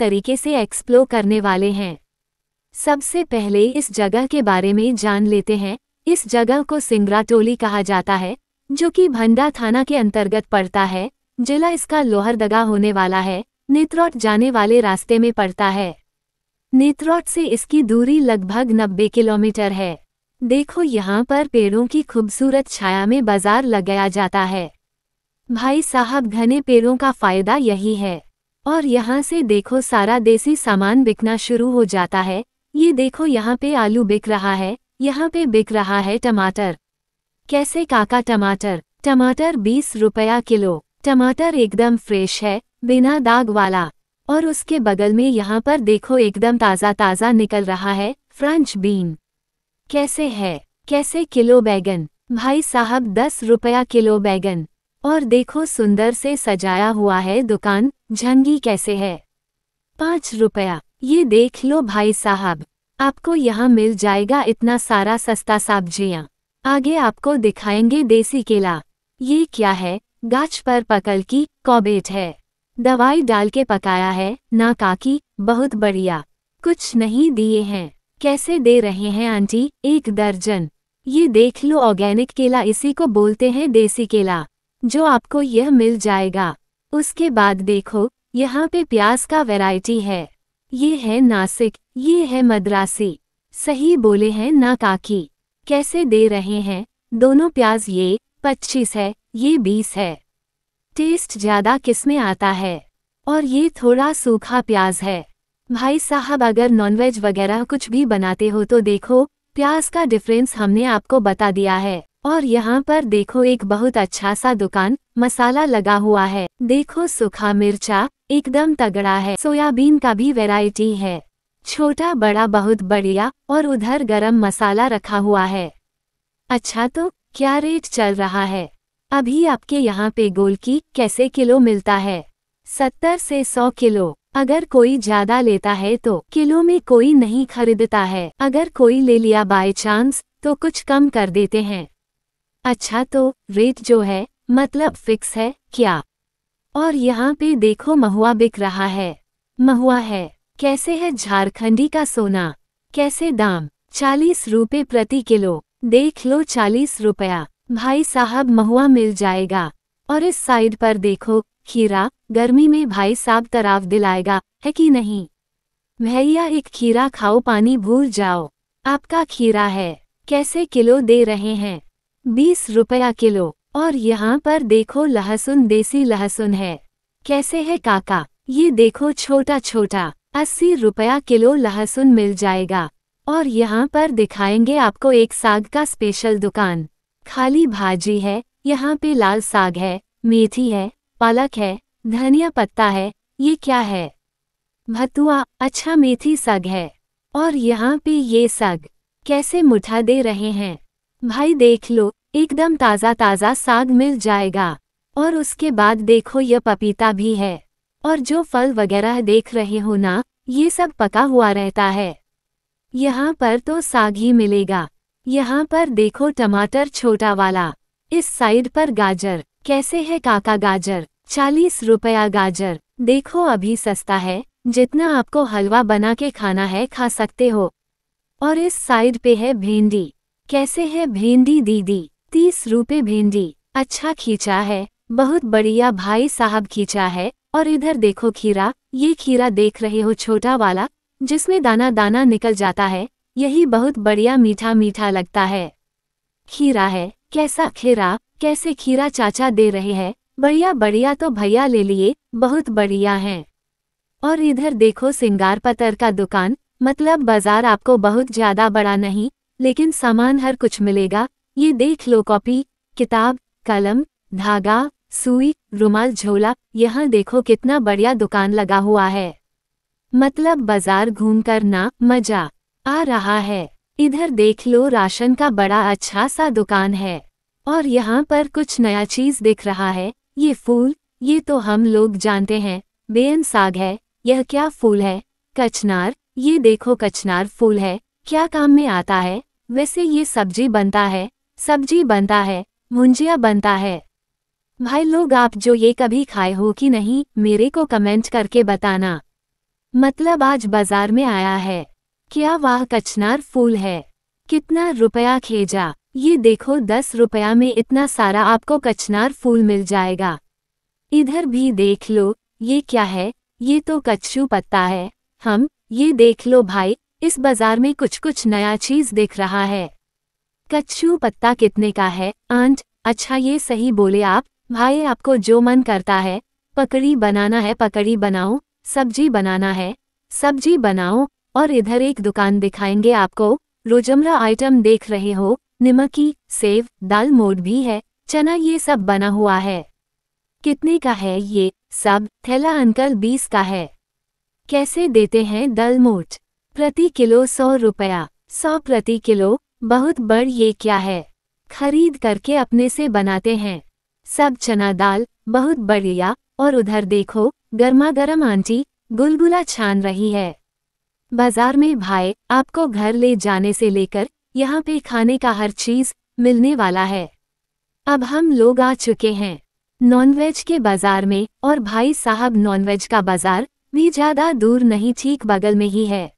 तरीके से एक्सप्लोर करने वाले हैं सबसे पहले इस जगह के बारे में जान लेते हैं इस जगह को सिंगराटोली कहा जाता है जो कि भंडा थाना के अंतर्गत पड़ता है जिला इसका लोहरदगा होने वाला है नेत्रौट जाने वाले रास्ते में पड़ता है नेत्रौट से इसकी दूरी लगभग 90 किलोमीटर है देखो यहाँ पर पेड़ों की खूबसूरत छाया में बाजार लगाया जाता है भाई साहब घने पेड़ों का फायदा यही है और यहाँ से देखो सारा देसी सामान बिकना शुरू हो जाता है ये देखो यहाँ पे आलू बिक रहा है यहाँ पे बिक रहा है टमाटर कैसे काका टमाटर टमाटर बीस रुपया किलो टमाटर एकदम फ्रेश है बिना दाग वाला और उसके बगल में यहाँ पर देखो एकदम ताज़ा ताज़ा निकल रहा है फ्रेंच बीन कैसे है कैसे किलो बैगन भाई साहब दस रुपया किलो बैगन और देखो सुंदर से सजाया हुआ है दुकान झंगी कैसे है पाँच रुपया ये देख लो भाई साहब आपको यहाँ मिल जाएगा इतना सारा सस्ता सब्जियाँ आगे आपको दिखाएंगे देसी केला ये क्या है गाछ पर पकल की कॉबेट है दवाई डाल के पकाया है ना काकी बहुत बढ़िया कुछ नहीं दिए हैं कैसे दे रहे हैं आंटी एक दर्जन ये देख लो ऑर्गेनिक केला इसी को बोलते हैं देसी केला जो आपको यह मिल जाएगा उसके बाद देखो यहाँ पे प्याज का वैरायटी है ये है नासिक ये है मद्रासी सही बोले हैं ना काकी कैसे दे रहे हैं दोनों प्याज ये पच्चीस है ये बीस है टेस्ट ज़्यादा किसमें आता है और ये थोड़ा सूखा प्याज है भाई साहब अगर नॉनवेज वगैरह कुछ भी बनाते हो तो देखो प्याज का डिफरेंस हमने आपको बता दिया है और यहाँ पर देखो एक बहुत अच्छा सा दुकान मसाला लगा हुआ है देखो सूखा मिर्चा एकदम तगड़ा है सोयाबीन का भी वैरायटी है छोटा बड़ा बहुत बढ़िया और उधर गरम मसाला रखा हुआ है अच्छा तो क्या रेट चल रहा है अभी आपके यहाँ पे गोल की कैसे किलो मिलता है सत्तर से सौ किलो अगर कोई ज्यादा लेता है तो किलो में कोई नहीं खरीदता है अगर कोई ले लिया बाय चांस तो कुछ कम कर देते हैं अच्छा तो रेट जो है मतलब फिक्स है क्या और यहाँ पे देखो महुआ बिक रहा है महुआ है कैसे है झारखंडी का सोना कैसे दाम चालीस रुपये प्रति किलो देख लो चालीस रुपया भाई साहब महुआ मिल जाएगा और इस साइड पर देखो खीरा गर्मी में भाई साहब तराव दिलाएगा है कि नहीं भैया एक खीरा खाओ पानी भूल जाओ आपका खीरा है कैसे किलो दे रहे हैं बीस रुपया किलो और यहाँ पर देखो लहसुन देसी लहसुन है कैसे है काका ये देखो छोटा छोटा अस्सी रुपया किलो लहसुन मिल जाएगा और यहाँ पर दिखाएंगे आपको एक साग का स्पेशल दुकान खाली भाजी है यहाँ पे लाल साग है मेथी है पालक है धनिया पत्ता है ये क्या है भतुआ अच्छा मेथी साग है और यहाँ पे ये साग कैसे मुठा दे रहे हैं भाई देख लो एकदम ताज़ा ताज़ा साग मिल जाएगा और उसके बाद देखो यह पपीता भी है और जो फल वगैरह देख रहे हो ना ये सब पका हुआ रहता है यहाँ पर तो साग ही मिलेगा यहाँ पर देखो टमाटर छोटा वाला इस साइड पर गाजर कैसे है काका गाजर चालीस रुपया गाजर देखो अभी सस्ता है जितना आपको हलवा बना के खाना है खा सकते हो और इस साइड पे है भिंडी कैसे है भिंडी दीदी तीस रुपए भिंडी अच्छा खींचा है बहुत बढ़िया भाई साहब खींचा है और इधर देखो खीरा ये खीरा देख रहे हो छोटा वाला जिसमें दाना दाना निकल जाता है यही बहुत बढ़िया मीठा मीठा लगता है खीरा है कैसा खीरा कैसे खीरा चाचा दे रहे हैं बढ़िया बढ़िया तो भैया ले लिए बहुत बढ़िया है और इधर देखो सिंगार पतर का दुकान मतलब बाजार आपको बहुत ज्यादा बड़ा नहीं लेकिन सामान हर कुछ मिलेगा ये देख लो कॉपी किताब कलम धागा सुई रुमाल झोला यह देखो कितना बढ़िया दुकान लगा हुआ है मतलब बाजार घूम कर ना मजा आ रहा है इधर देख लो राशन का बड़ा अच्छा सा दुकान है और यहाँ पर कुछ नया चीज दिख रहा है ये फूल ये तो हम लोग जानते हैं बेन साग है यह क्या फूल है कचनार ये देखो कचनार फूल है क्या काम में आता है वैसे ये सब्जी बनता है सब्जी बनता है मुंजिया बनता है भाई लोग आप जो ये कभी खाए हो कि नहीं मेरे को कमेंट करके बताना मतलब आज बाजार में आया है क्या वाह कचनार फूल है कितना रुपया खेजा ये देखो दस रुपया में इतना सारा आपको कचनार फूल मिल जाएगा इधर भी देख लो ये क्या है ये तो कच्छू पत्ता है हम ये देख लो भाई इस बाजार में कुछ कुछ नया चीज दिख रहा है कच्छू पत्ता कितने का है आंट अच्छा ये सही बोले आप भाई आपको जो मन करता है पकड़ी बनाना है पकड़ी बनाओ सब्जी बनाना है सब्जी बनाओ और इधर एक दुकान दिखाएंगे आपको रोजमरा आइटम देख रहे हो निमकी सेव दाल मोड भी है चना ये सब बना हुआ है कितने का है ये सब थैला अंकल बीस का है कैसे देते हैं दल मोट प्रति किलो सौ रुपया सौ प्रति किलो बहुत बड़ ये क्या है खरीद करके अपने से बनाते हैं सब चना दाल बहुत बढ़िया और उधर देखो गर्मा गर्म आंटी गुलगुला छान रही है बाजार में भाई आपको घर ले जाने से लेकर यहाँ पे खाने का हर चीज मिलने वाला है अब हम लोग आ चुके हैं नॉनवेज के बाजार में और भाई साहब नॉनवेज का बाजार भी ज्यादा दूर नहीं ठीक बगल में ही है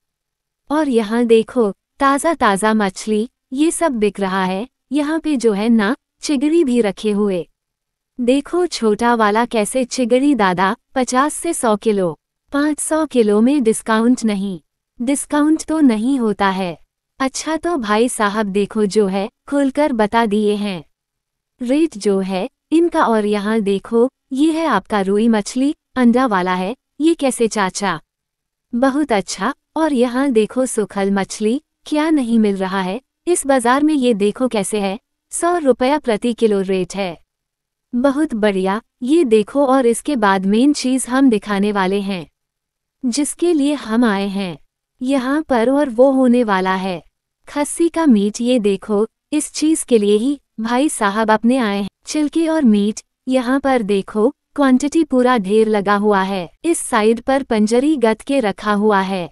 और यहाँ देखो ताज़ा ताज़ा मछली ये सब बिक रहा है यहाँ पे जो है ना चिगड़ी भी रखे हुए देखो छोटा वाला कैसे चिगड़ी दादा पचास से सौ किलो पाँच सौ किलो में डिस्काउंट नहीं डिस्काउंट तो नहीं होता है अच्छा तो भाई साहब देखो जो है खुलकर बता दिए हैं रेट जो है इनका और यहाँ देखो ये है आपका रुई मछली अंडा वाला है ये कैसे चाचा बहुत अच्छा और यहाँ देखो सुखल मछली क्या नहीं मिल रहा है इस बाजार में ये देखो कैसे है सौ रुपया प्रति किलो रेट है बहुत बढ़िया ये देखो और इसके बाद मेन चीज़ हम दिखाने वाले हैं जिसके लिए हम आए हैं यहाँ पर और वो होने वाला है खस्सी का मीट ये देखो इस चीज़ के लिए ही भाई साहब अपने आए हैं छिलके और मीट यहाँ पर देखो क्वांटिटी पूरा ढेर लगा हुआ है इस साइड पर पंजरी गत के रखा हुआ है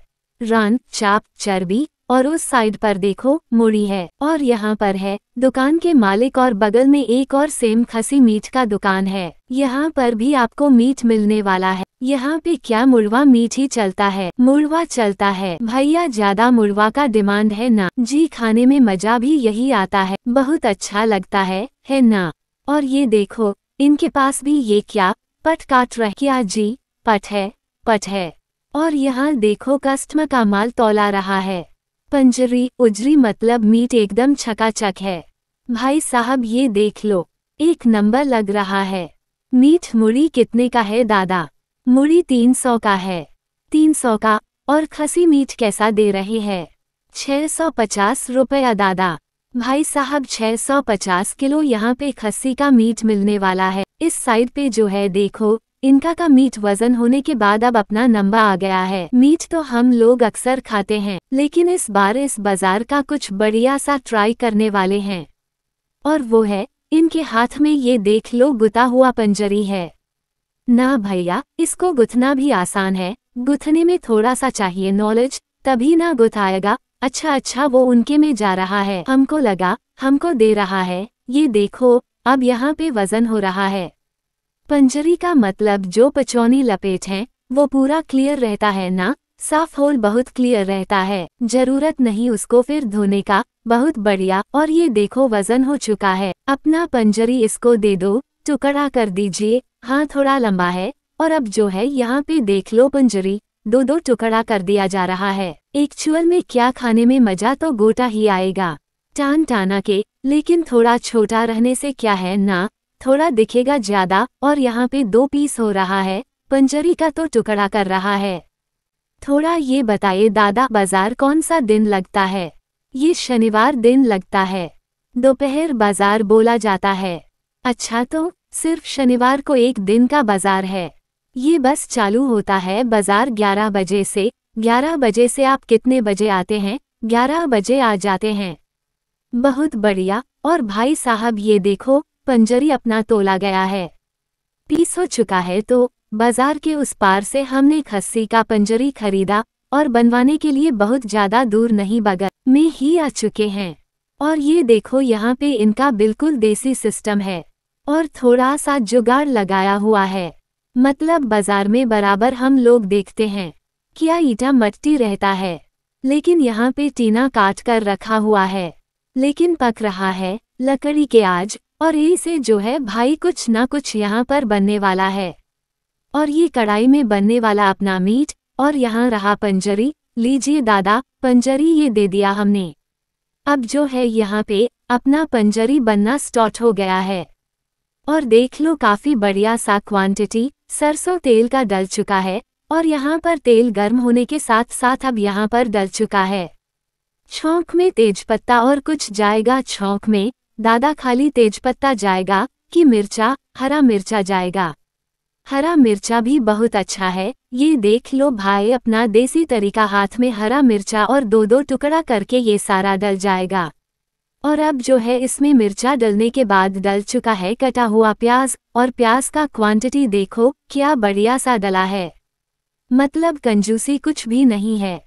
रान चाप चर्बी और उस साइड पर देखो मुड़ी है और यहाँ पर है दुकान के मालिक और बगल में एक और सेम खसी मीट का दुकान है यहाँ पर भी आपको मीट मिलने वाला है यहाँ पे क्या मुड़वा मीट ही चलता है मुड़वा चलता है भैया ज्यादा मुड़वा का डिमांड है ना जी खाने में मजा भी यही आता है बहुत अच्छा लगता है है ना और ये देखो इनके पास भी ये क्या पट काट रह क्या जी पट है पट है और यहाँ देखो कस्टमर का माल तोला रहा है पंजरी उजरी मतलब मीट एकदम छकाचक है भाई साहब ये देख लो एक नंबर लग रहा है मीट मुड़ी कितने का है दादा मुड़ी तीन सौ का है तीन सौ का और खसी मीट कैसा दे रहे हैं छ सौ पचास रुपया दादा भाई साहब सौ पचास किलो यहाँ पे खस्सी का मीट मिलने वाला है इस साइड पे जो है देखो इनका का मीट वजन होने के बाद अब अपना नंबा आ गया है मीट तो हम लोग अक्सर खाते हैं लेकिन इस बार इस बाजार का कुछ बढ़िया सा ट्राई करने वाले हैं और वो है इनके हाथ में ये देख लो गुता हुआ पंजरी है ना भैया इसको गुथना भी आसान है गुथने में थोड़ा सा चाहिए नॉलेज तभी ना गुथ आएगा अच्छा अच्छा वो उनके में जा रहा है हमको लगा हमको दे रहा है ये देखो अब यहाँ पे वजन हो रहा है पंजरी का मतलब जो पचौनी लपेट है वो पूरा क्लियर रहता है ना साफ होल बहुत क्लियर रहता है जरूरत नहीं उसको फिर धोने का बहुत बढ़िया और ये देखो वजन हो चुका है अपना पंजरी इसको दे दो टुकड़ा कर दीजिए हाँ थोड़ा लंबा है और अब जो है यहाँ पे देख लो पंजरी दो दो टुकड़ा कर दिया जा रहा है एक चुअल में क्या खाने में मजा तो गोटा ही आएगा टान टाना के लेकिन थोड़ा छोटा रहने से क्या है ना थोड़ा दिखेगा ज्यादा और यहाँ पे दो पीस हो रहा है पंजरी का तो टुकड़ा कर रहा है थोड़ा ये बताए दादा बाजार कौन सा दिन लगता है ये शनिवार दिन लगता है दोपहर बाजार बोला जाता है अच्छा तो सिर्फ शनिवार को एक दिन का बाजार है ये बस चालू होता है बाजार 11 बजे से 11 बजे से आप कितने बजे आते हैं 11 बजे आ जाते हैं बहुत बढ़िया और भाई साहब ये देखो पंजरी अपना तोला गया है पीस हो चुका है तो बाजार के उस पार से हमने खस्सी का पंजरी खरीदा और बनवाने के लिए बहुत ज्यादा दूर नहीं बगल में ही आ चुके हैं और ये देखो यहाँ पे इनका बिल्कुल देसी सिस्टम है और थोड़ा सा जुगाड़ लगाया हुआ है मतलब बाजार में बराबर हम लोग देखते हैं क्या ईटा मट्टी रहता है लेकिन यहाँ पे टीना काट कर रखा हुआ है लेकिन पक रहा है लकड़ी के आज और यही से जो है भाई कुछ ना कुछ यहाँ पर बनने वाला है और ये कढ़ाई में बनने वाला अपना मीट और यहाँ रहा पंजरी लीजिए दादा पंजरी ये दे दिया हमने अब जो है यहाँ पे अपना पंजरी बनना स्टार्ट हो गया है और देख लो काफ़ी बढ़िया सा क्वांटिटी सरसों तेल का डल चुका है और यहाँ पर तेल गर्म होने के साथ साथ अब यहाँ पर डल चुका है छोंक में तेजपत्ता और कुछ जाएगा छोंक में दादा खाली तेजपत्ता जाएगा कि मिर्चा हरा मिर्चा जाएगा हरा मिर्चा भी बहुत अच्छा है ये देख लो भाई अपना देसी तरीका हाथ में हरा मिर्चा और दो दो टुकड़ा करके ये सारा डल जाएगा और अब जो है इसमें मिर्चा डलने के बाद डल चुका है कटा हुआ प्याज और प्याज का क्वांटिटी देखो क्या बढ़िया सा डला है मतलब कंजूसी कुछ भी नहीं है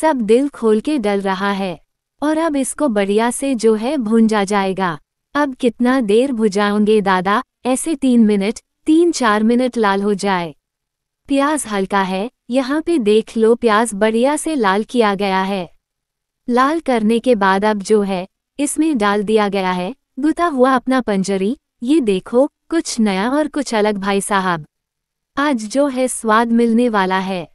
सब दिल खोल के डल रहा है और अब इसको बढ़िया से जो है भूंजा जाएगा अब कितना देर भुजाओगे दादा ऐसे तीन मिनट तीन चार मिनट लाल हो जाए प्याज हल्का है यहाँ पे देख लो प्याज बढ़िया से लाल किया गया है लाल करने के बाद अब जो है इसमें डाल दिया गया है गुता हुआ अपना पंजरी ये देखो कुछ नया और कुछ अलग भाई साहब आज जो है स्वाद मिलने वाला है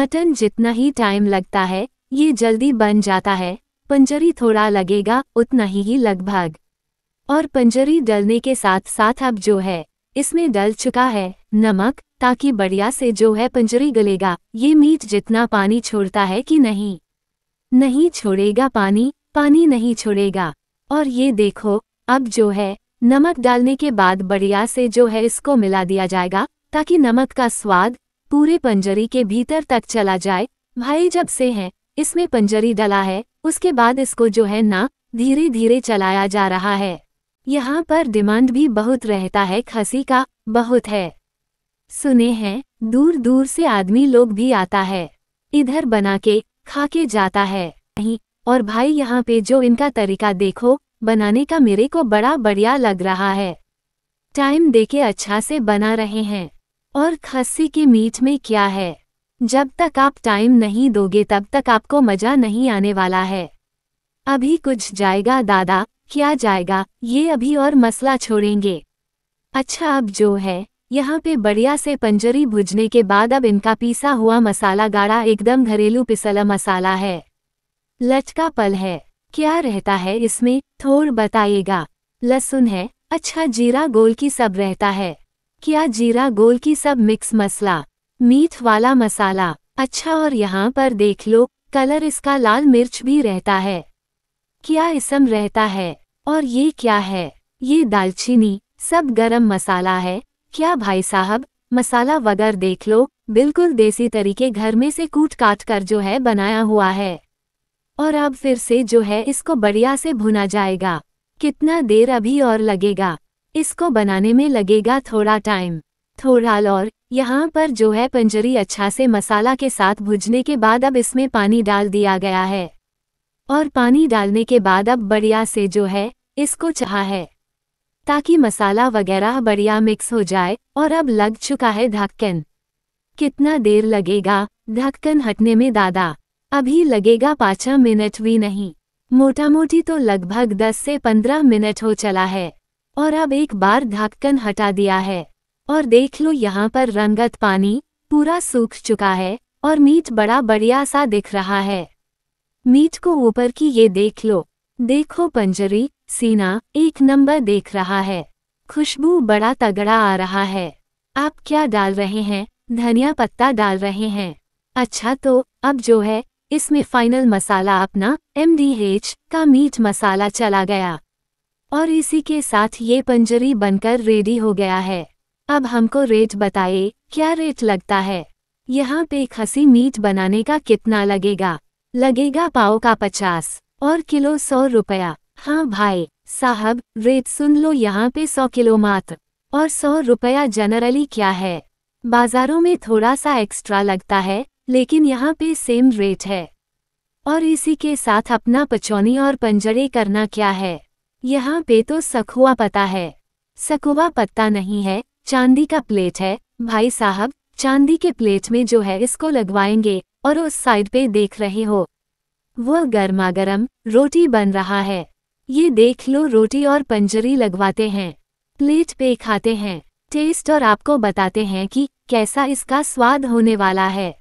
मटन जितना ही टाइम लगता है ये जल्दी बन जाता है पंजरी थोड़ा लगेगा उतना ही लगभग और पंजरी डलने के साथ साथ अब जो है इसमें डल चुका है नमक ताकि बढ़िया से जो है पंजरी गलेगा ये मीट जितना पानी छोड़ता है कि नहीं नहीं छोड़ेगा पानी पानी नहीं छोड़ेगा और ये देखो अब जो है नमक डालने के बाद बढ़िया से जो है इसको मिला दिया जाएगा ताकि नमक का स्वाद पूरे पंजरी के भीतर तक चला जाए भाई जब से है इसमें पंजरी डला है उसके बाद इसको जो है ना धीरे धीरे चलाया जा रहा है यहाँ पर डिमांड भी बहुत रहता है खसी का बहुत है सुने हैं दूर दूर से आदमी लोग भी आता है इधर बना के खा के जाता है नहीं और भाई यहाँ पे जो इनका तरीका देखो बनाने का मेरे को बड़ा बढ़िया लग रहा है टाइम देके अच्छा से बना रहे हैं और खस्सी के मीट में क्या है जब तक आप टाइम नहीं दोगे तब तक आपको मजा नहीं आने वाला है अभी कुछ जाएगा दादा क्या जाएगा ये अभी और मसला छोड़ेंगे अच्छा अब जो है यहाँ पे बढ़िया से पंजरी भुजने के बाद अब इनका पीसा हुआ मसाला गाढ़ा एकदम घरेलू पिसला मसाला है लटका पल है क्या रहता है इसमें थोड़ बताइएगा लहसुन है अच्छा जीरा गोल की सब रहता है क्या जीरा गोल की सब मिक्स मसला मीठ वाला मसाला अच्छा और यहाँ पर देख लो कलर इसका लाल मिर्च भी रहता है क्या इसम रहता है और ये क्या है ये दालचीनी सब गरम मसाला है क्या भाई साहब मसाला वगैरह देख लो बिल्कुल देसी तरीके घर में से कूट काट कर जो है बनाया हुआ है और अब फिर से जो है इसको बढ़िया से भुना जाएगा कितना देर अभी और लगेगा इसको बनाने में लगेगा थोड़ा टाइम थोड़ा और यहाँ पर जो है पंजरी अच्छा से मसाला के साथ भुजने के बाद अब इसमें पानी डाल दिया गया है और पानी डालने के बाद अब बढ़िया से जो है इसको चहा है ताकि मसाला वगैरह बढ़िया मिक्स हो जाए और अब लग चुका है ढक्कन कितना देर लगेगा ढक्कन हटने में दादा अभी लगेगा पाँचा मिनट भी नहीं मोटा मोटी तो लगभग दस से पंद्रह मिनट हो चला है और अब एक बार ढक्कन हटा दिया है और देख लो यहाँ पर रंगत पानी पूरा सूख चुका है और मीट बड़ा बढ़िया सा दिख रहा है मीट को ऊपर की ये देख लो देखो पंजरी सीना एक नंबर देख रहा है खुशबू बड़ा तगड़ा आ रहा है आप क्या डाल रहे हैं धनिया पत्ता डाल रहे हैं अच्छा तो अब जो है इसमें फाइनल मसाला अपना एम का मीट मसाला चला गया और इसी के साथ ये पंजरी बनकर रेडी हो गया है अब हमको रेट बताए क्या रेट लगता है यहाँ पे खसी मीट बनाने का कितना लगेगा लगेगा पाओ का पचास और किलो सौ रुपया हाँ भाई साहब रेट सुन लो यहाँ पे सौ किलो मात्र और सौ रुपया जनरली क्या है बाजारों में थोड़ा सा एक्स्ट्रा लगता है लेकिन यहाँ पे सेम रेट है और इसी के साथ अपना पचौनी और पंजरे करना क्या है यहाँ पे तो सखुआ पता है सकुआ पत्ता नहीं है चांदी का प्लेट है भाई साहब चांदी के प्लेट में जो है इसको लगवाएंगे और उस साइड पे देख रहे हो वो गर्मा गर्म रोटी बन रहा है ये देख लो रोटी और पंजरी लगवाते हैं प्लेट पे खाते हैं टेस्ट और आपको बताते हैं कि कैसा इसका स्वाद होने वाला है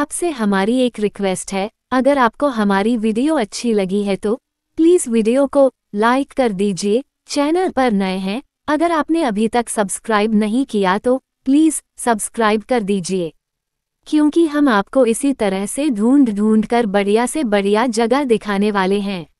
आपसे हमारी एक रिक्वेस्ट है अगर आपको हमारी वीडियो अच्छी लगी है तो प्लीज़ वीडियो को लाइक कर दीजिए चैनल पर नए हैं अगर आपने अभी तक सब्सक्राइब नहीं किया तो प्लीज़ सब्सक्राइब कर दीजिए क्योंकि हम आपको इसी तरह से ढूंढ ढूंढ कर बढ़िया से बढ़िया जगह दिखाने वाले हैं